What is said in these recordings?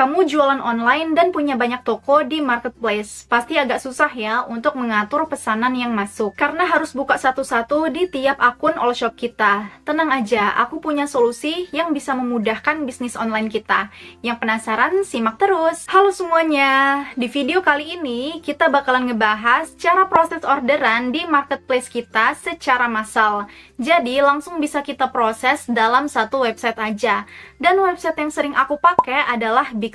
kamu jualan online dan punya banyak toko di marketplace. Pasti agak susah ya untuk mengatur pesanan yang masuk. Karena harus buka satu-satu di tiap akun all shop kita. Tenang aja, aku punya solusi yang bisa memudahkan bisnis online kita. Yang penasaran, simak terus. Halo semuanya, di video kali ini kita bakalan ngebahas cara proses orderan di marketplace kita secara massal. Jadi langsung bisa kita proses dalam satu website aja. Dan website yang sering aku pakai adalah Big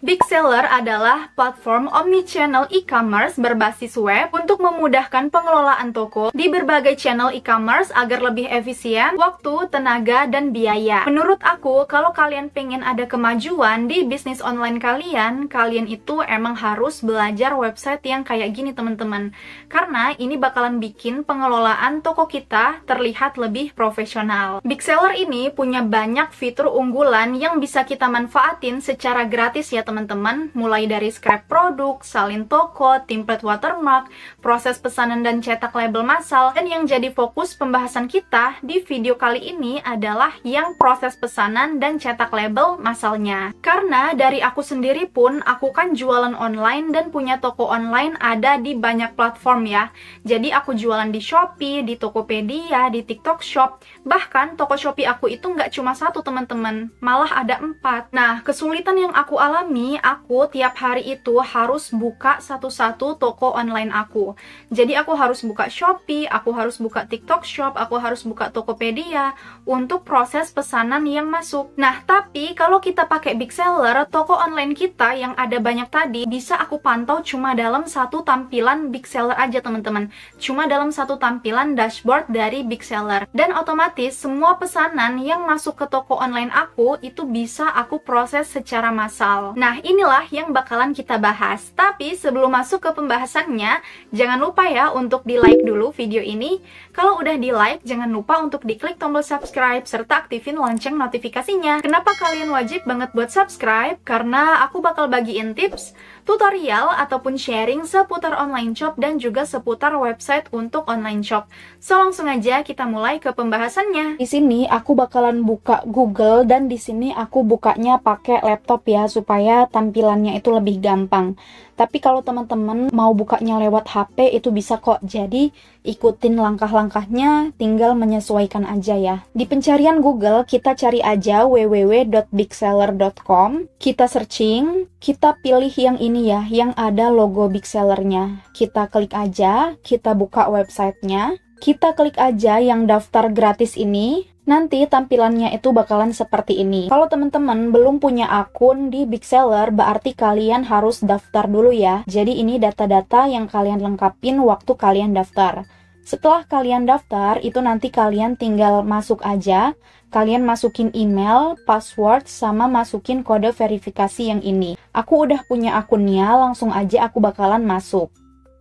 Big Seller adalah platform omnichannel e-commerce berbasis web untuk memudahkan pengelolaan toko di berbagai channel e-commerce agar lebih efisien waktu, tenaga, dan biaya. Menurut aku, kalau kalian pengen ada kemajuan di bisnis online kalian, kalian itu emang harus belajar website yang kayak gini teman-teman. Karena ini bakalan bikin pengelolaan toko kita terlihat lebih profesional. Big Seller ini punya banyak fitur unggulan yang bisa kita manfaatin secara gratis ya teman-teman, mulai dari scrap produk, salin toko, template watermark, proses pesanan dan cetak label massal. Dan yang jadi fokus pembahasan kita di video kali ini adalah yang proses pesanan dan cetak label massalnya. Karena dari aku sendiri pun, aku kan jualan online dan punya toko online ada di banyak platform ya. Jadi aku jualan di Shopee, di Tokopedia, di TikTok Shop, bahkan toko Shopee aku itu nggak cuma satu teman-teman, malah ada empat. Nah, kesulitan yang yang aku alami, aku tiap hari itu harus buka satu-satu toko online aku. Jadi aku harus buka Shopee, aku harus buka TikTok Shop, aku harus buka Tokopedia untuk proses pesanan yang masuk. Nah, tapi kalau kita pakai Big Seller, toko online kita yang ada banyak tadi bisa aku pantau cuma dalam satu tampilan Big Seller aja, teman-teman. Cuma dalam satu tampilan dashboard dari Big Seller. Dan otomatis semua pesanan yang masuk ke toko online aku itu bisa aku proses secara massal. Nah, inilah yang bakalan kita bahas. Tapi sebelum masuk ke pembahasannya, jangan lupa ya untuk di-like dulu video ini. Kalau udah di-like, jangan lupa untuk diklik tombol subscribe serta aktifin lonceng notifikasinya. Kenapa kalian wajib banget buat subscribe? Karena aku bakal bagiin tips tutorial ataupun sharing seputar online shop dan juga seputar website untuk online shop. So langsung aja kita mulai ke pembahasannya. Di sini aku bakalan buka Google dan di sini aku bukanya pakai laptop ya supaya tampilannya itu lebih gampang. Tapi kalau teman-teman mau bukanya lewat HP itu bisa kok. Jadi ikutin langkah-langkahnya, tinggal menyesuaikan aja ya. Di pencarian Google kita cari aja www.bigseller.com, kita searching, kita pilih yang ini ya, yang ada logo Bigsellernya. Kita klik aja, kita buka websitenya, kita klik aja yang daftar gratis ini, Nanti tampilannya itu bakalan seperti ini. Kalau teman-teman belum punya akun di Big Seller, berarti kalian harus daftar dulu ya. Jadi ini data-data yang kalian lengkapin waktu kalian daftar. Setelah kalian daftar, itu nanti kalian tinggal masuk aja. Kalian masukin email, password, sama masukin kode verifikasi yang ini. Aku udah punya akunnya, langsung aja aku bakalan masuk.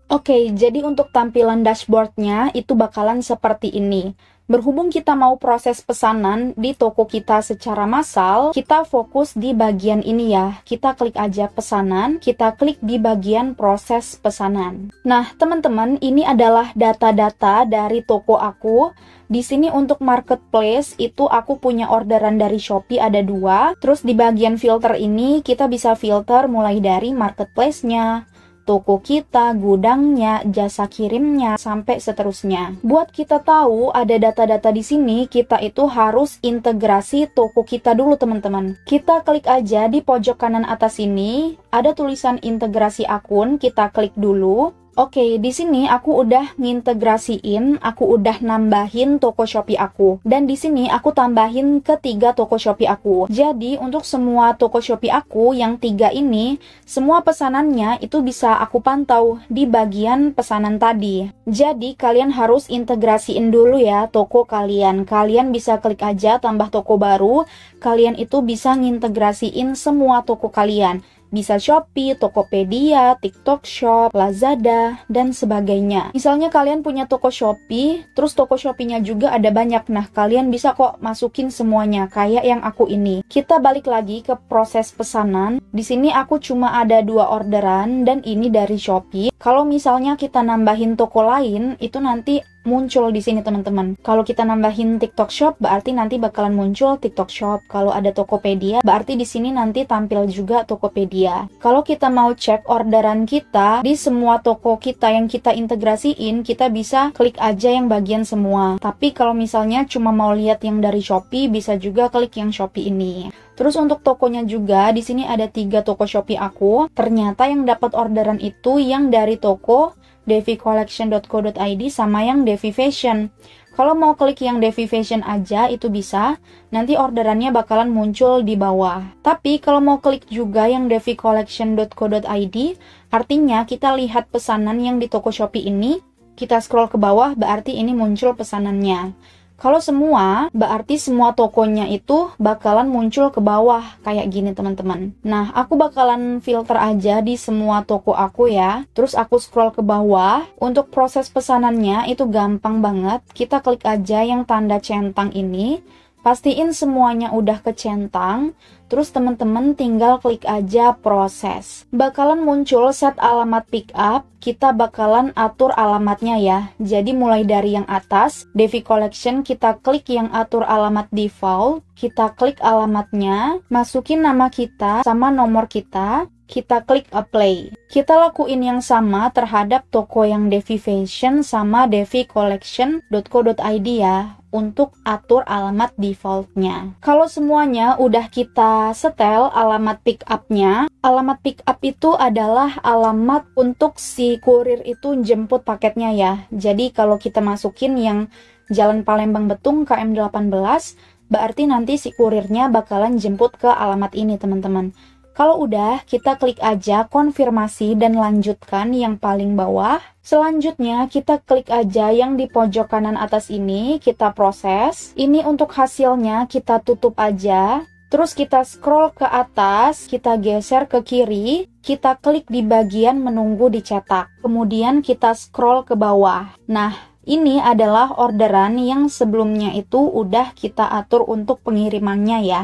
Oke, jadi untuk tampilan dashboardnya itu bakalan seperti ini. Berhubung kita mau proses pesanan di toko kita secara massal, kita fokus di bagian ini ya. Kita klik aja pesanan, kita klik di bagian proses pesanan. Nah, teman-teman, ini adalah data-data dari toko aku. Di sini untuk marketplace itu aku punya orderan dari Shopee ada dua. Terus di bagian filter ini kita bisa filter mulai dari marketplace-nya, toko kita, gudangnya, jasa kirimnya, sampai seterusnya. Buat kita tahu ada data-data di sini, kita itu harus integrasi toko kita dulu teman-teman. Kita klik aja di pojok kanan atas ini, ada tulisan integrasi akun, kita klik dulu. Oke, okay, di sini aku udah ngintegrasiin, aku udah nambahin toko Shopee aku. Dan di sini aku tambahin ketiga toko Shopee aku. Jadi, untuk semua toko Shopee aku yang tiga ini, semua pesanannya itu bisa aku pantau di bagian pesanan tadi. Jadi, kalian harus integrasiin dulu ya toko kalian. Kalian bisa klik aja tambah toko baru, kalian itu bisa ngintegrasiin semua toko kalian bisa Shopee, Tokopedia, TikTok Shop, Lazada, dan sebagainya. Misalnya kalian punya toko Shopee, terus toko Shopee-nya juga ada banyak. Nah, kalian bisa kok masukin semuanya kayak yang aku ini. Kita balik lagi ke proses pesanan. Di sini aku cuma ada dua orderan dan ini dari Shopee. Kalau misalnya kita nambahin toko lain, itu nanti muncul di sini teman-teman. Kalau kita nambahin TikTok Shop berarti nanti bakalan muncul TikTok Shop. Kalau ada Tokopedia berarti di sini nanti tampil juga Tokopedia. Kalau kita mau cek orderan kita di semua toko kita yang kita integrasiin, kita bisa klik aja yang bagian semua. Tapi kalau misalnya cuma mau lihat yang dari Shopee bisa juga klik yang Shopee ini. Terus untuk tokonya juga di sini ada tiga toko Shopee aku. Ternyata yang dapat orderan itu yang dari toko devicollection.co.id sama yang Devi Fashion. Kalau mau klik yang Devi Fashion aja itu bisa, nanti orderannya bakalan muncul di bawah. Tapi kalau mau klik juga yang devicollection.co.id, artinya kita lihat pesanan yang di toko Shopee ini, kita scroll ke bawah berarti ini muncul pesanannya. Kalau semua, berarti semua tokonya itu bakalan muncul ke bawah kayak gini teman-teman. Nah, aku bakalan filter aja di semua toko aku ya. Terus aku scroll ke bawah. Untuk proses pesanannya itu gampang banget. Kita klik aja yang tanda centang ini. Pastiin semuanya udah kecentang, terus teman-teman tinggal klik aja proses. Bakalan muncul set alamat pick up, kita bakalan atur alamatnya ya. Jadi mulai dari yang atas, Devi Collection kita klik yang atur alamat default, kita klik alamatnya, masukin nama kita sama nomor kita, kita klik apply. Kita lakuin yang sama terhadap toko yang Devi Fashion sama devi collection.co.id ya untuk atur alamat defaultnya. Kalau semuanya udah kita setel alamat pick up-nya, alamat pick up itu adalah alamat untuk si kurir itu jemput paketnya ya. Jadi kalau kita masukin yang Jalan Palembang Betung KM18, berarti nanti si kurirnya bakalan jemput ke alamat ini teman-teman. Kalau udah, kita klik aja konfirmasi dan lanjutkan yang paling bawah. Selanjutnya, kita klik aja yang di pojok kanan atas ini, kita proses. Ini untuk hasilnya kita tutup aja. Terus kita scroll ke atas, kita geser ke kiri, kita klik di bagian menunggu dicetak. Kemudian kita scroll ke bawah. Nah, ini adalah orderan yang sebelumnya itu udah kita atur untuk pengirimannya ya.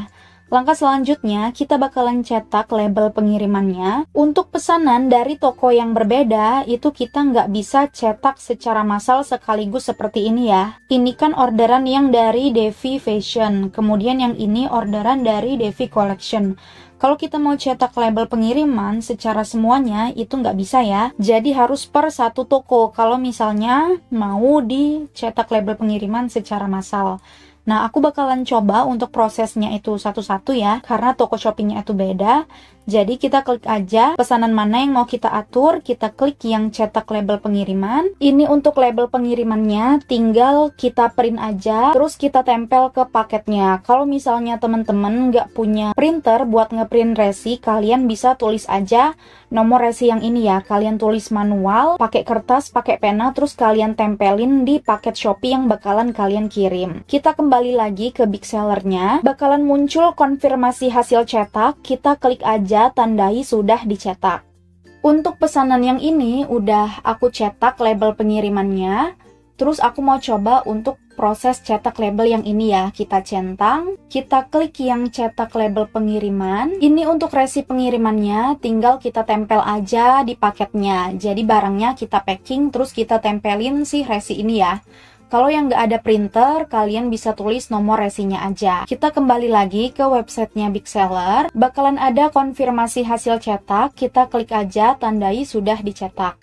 Langkah selanjutnya, kita bakalan cetak label pengirimannya. Untuk pesanan dari toko yang berbeda, itu kita nggak bisa cetak secara massal sekaligus seperti ini ya. Ini kan orderan yang dari Devi Fashion, kemudian yang ini orderan dari Devi Collection. Kalau kita mau cetak label pengiriman secara semuanya itu nggak bisa ya. Jadi harus per satu toko kalau misalnya mau dicetak label pengiriman secara massal. Nah, aku bakalan coba untuk prosesnya itu satu-satu ya, karena toko shoppingnya itu beda. Jadi kita klik aja pesanan mana yang mau kita atur, kita klik yang cetak label pengiriman. Ini untuk label pengirimannya tinggal kita print aja, terus kita tempel ke paketnya. Kalau misalnya teman-teman nggak punya printer buat ngeprint resi, kalian bisa tulis aja nomor resi yang ini ya. Kalian tulis manual, pakai kertas, pakai pena, terus kalian tempelin di paket Shopee yang bakalan kalian kirim. Kita kembali lagi ke big sellernya, bakalan muncul konfirmasi hasil cetak, kita klik aja saja tandai sudah dicetak. Untuk pesanan yang ini udah aku cetak label pengirimannya, terus aku mau coba untuk proses cetak label yang ini ya. Kita centang, kita klik yang cetak label pengiriman. Ini untuk resi pengirimannya, tinggal kita tempel aja di paketnya. Jadi barangnya kita packing, terus kita tempelin sih resi ini ya. Kalau yang nggak ada printer, kalian bisa tulis nomor resinya aja. Kita kembali lagi ke websitenya Big Seller. Bakalan ada konfirmasi hasil cetak, kita klik aja tandai sudah dicetak.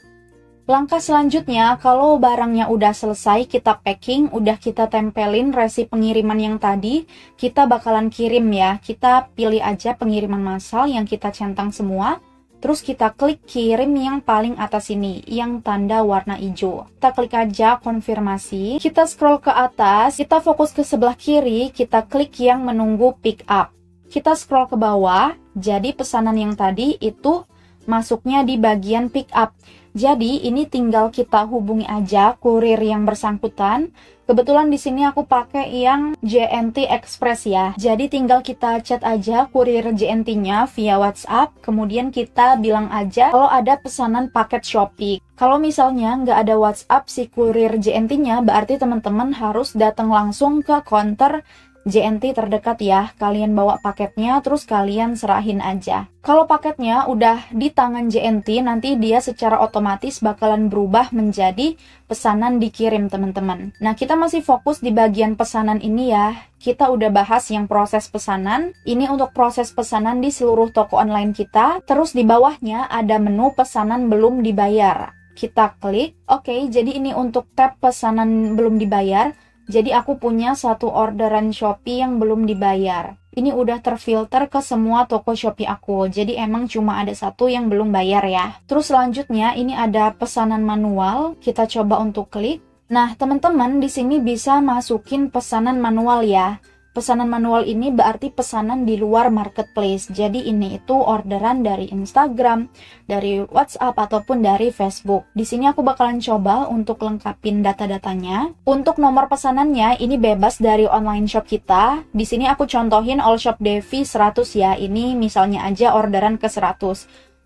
Langkah selanjutnya, kalau barangnya udah selesai kita packing, udah kita tempelin resi pengiriman yang tadi, kita bakalan kirim ya. Kita pilih aja pengiriman massal yang kita centang semua, Terus kita klik kirim yang paling atas ini, yang tanda warna hijau. Kita klik aja konfirmasi, kita scroll ke atas, kita fokus ke sebelah kiri, kita klik yang menunggu pick up. Kita scroll ke bawah, jadi pesanan yang tadi itu masuknya di bagian pick up. Jadi ini tinggal kita hubungi aja kurir yang bersangkutan, Kebetulan di sini aku pakai yang JNT Express ya. Jadi tinggal kita chat aja kurir JNT-nya via WhatsApp, kemudian kita bilang aja kalau ada pesanan paket Shopee. Kalau misalnya nggak ada WhatsApp si kurir JNT-nya, berarti teman-teman harus datang langsung ke counter JNT terdekat ya, kalian bawa paketnya terus kalian serahin aja. Kalau paketnya udah di tangan JNT, nanti dia secara otomatis bakalan berubah menjadi pesanan dikirim teman-teman. Nah, kita masih fokus di bagian pesanan ini ya. Kita udah bahas yang proses pesanan. Ini untuk proses pesanan di seluruh toko online kita. Terus di bawahnya ada menu pesanan belum dibayar. Kita klik, oke, okay, jadi ini untuk tab pesanan belum dibayar jadi aku punya satu orderan Shopee yang belum dibayar. Ini udah terfilter ke semua toko Shopee aku. Jadi emang cuma ada satu yang belum bayar ya. Terus selanjutnya ini ada pesanan manual. Kita coba untuk klik. Nah, teman-teman di sini bisa masukin pesanan manual ya. Pesanan manual ini berarti pesanan di luar marketplace. Jadi ini itu orderan dari Instagram, dari WhatsApp ataupun dari Facebook. Di sini aku bakalan coba untuk lengkapin data-datanya. Untuk nomor pesanannya ini bebas dari online shop kita. Di sini aku contohin all shop Devi 100 ya. Ini misalnya aja orderan ke 100.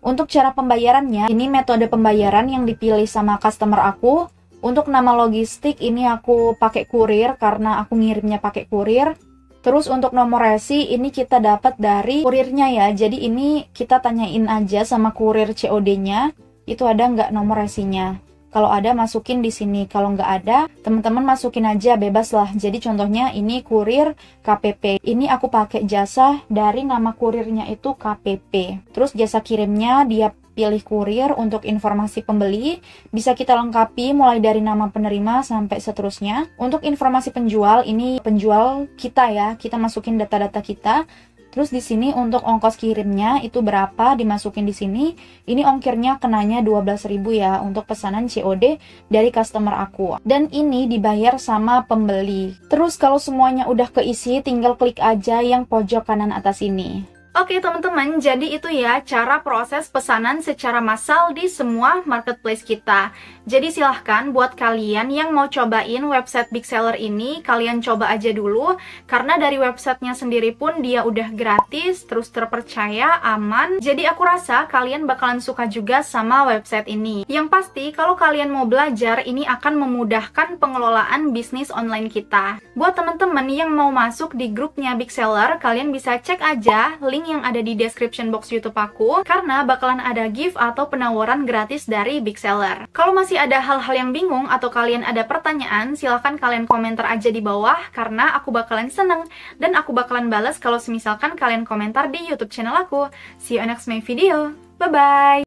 Untuk cara pembayarannya, ini metode pembayaran yang dipilih sama customer aku. Untuk nama logistik ini aku pakai kurir karena aku ngirimnya pakai kurir. Terus untuk nomor resi ini kita dapat dari kurirnya ya. Jadi ini kita tanyain aja sama kurir COD-nya itu ada nggak nomor resinya. Kalau ada masukin di sini, kalau nggak ada teman-teman masukin aja bebas lah. Jadi contohnya ini kurir KPP. Ini aku pakai jasa dari nama kurirnya itu KPP. Terus jasa kirimnya dia pilih kurir untuk informasi pembeli, bisa kita lengkapi mulai dari nama penerima sampai seterusnya. Untuk informasi penjual, ini penjual kita ya, kita masukin data-data kita, Terus di sini untuk ongkos kirimnya itu berapa dimasukin di sini. Ini ongkirnya kenanya 12.000 ya untuk pesanan COD dari customer aku. Dan ini dibayar sama pembeli. Terus kalau semuanya udah keisi tinggal klik aja yang pojok kanan atas ini. Oke teman-teman, jadi itu ya cara proses pesanan secara massal di semua marketplace kita. Jadi silahkan buat kalian yang mau cobain website Big Seller ini, kalian coba aja dulu, karena dari websitenya sendiri pun dia udah gratis, terus terpercaya, aman. Jadi aku rasa kalian bakalan suka juga sama website ini. Yang pasti, kalau kalian mau belajar, ini akan memudahkan pengelolaan bisnis online kita. Buat teman-teman yang mau masuk di grupnya Big Seller, kalian bisa cek aja link link yang ada di description box YouTube aku karena bakalan ada gift atau penawaran gratis dari Big Seller. Kalau masih ada hal-hal yang bingung atau kalian ada pertanyaan, silahkan kalian komentar aja di bawah karena aku bakalan seneng dan aku bakalan balas kalau semisalkan kalian komentar di YouTube channel aku. See you next my video. Bye-bye!